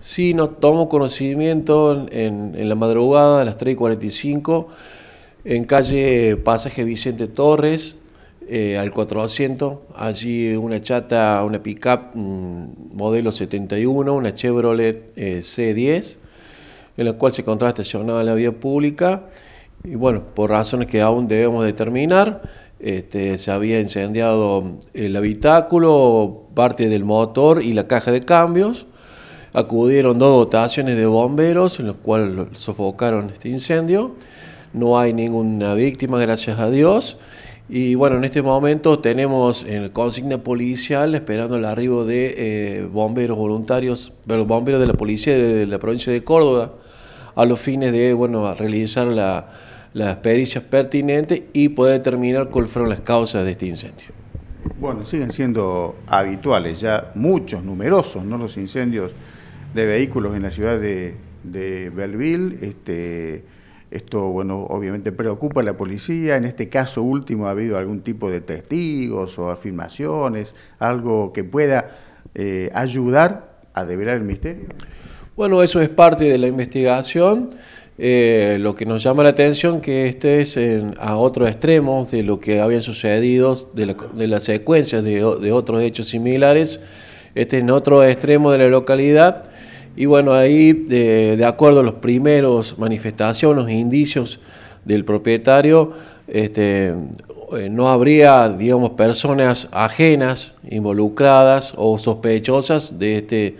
Sí, nos tomó conocimiento en, la madrugada a las 3.45 en calle Pasaje Vicente Torres, eh, al al 400, allí una chata, una pickup mm, modelo 71, una Chevrolet eh, C10, en la cual se encontraba estacionada en la vía pública y bueno, por razones que aún debemos determinar, este, se había incendiado el habitáculo, parte del motor y la caja de cambios. Acudieron dos dotaciones de bomberos, en los cuales sofocaron este incendio. No hay ninguna víctima, gracias a Dios. Y bueno, en este momento tenemos en eh, consigna policial esperando el arribo de eh, bomberos voluntarios, de los bomberos de la policía de la provincia de Córdoba, a los fines de bueno, realizar la, las pericias pertinentes y poder determinar cuáles fueron las causas de este incendio. Bueno, siguen siendo habituales ya muchos, numerosos, ¿no? Los incendios de vehículos en la ciudad de, de Belleville. Este, esto, bueno, obviamente preocupa a la policía. En este caso último ha habido algún tipo de testigos o afirmaciones, algo que pueda eh, ayudar a develar el misterio. Bueno, eso es parte de la investigación. Eh, lo que nos llama la atención que este es a otro extremo de lo que habían sucedido, de, las secuencias de, de, otros hechos similares. Este en otro extremo de la localidad y bueno, ahí, eh, de, acuerdo a los primeros manifestaciones, los e indicios del propietario, este, eh, no habría, digamos, personas ajenas, involucradas o sospechosas de este,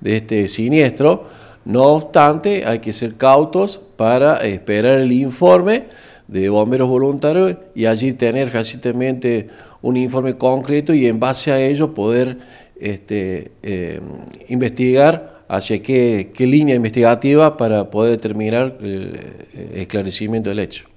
de este siniestro. No obstante, hay que ser cautos para esperar el informe de bomberos voluntarios y allí tener fácilmente un informe concreto y en base a ello poder este, eh, investigar hacia qué, qué línea investigativa para poder determinar el esclarecimiento del hecho.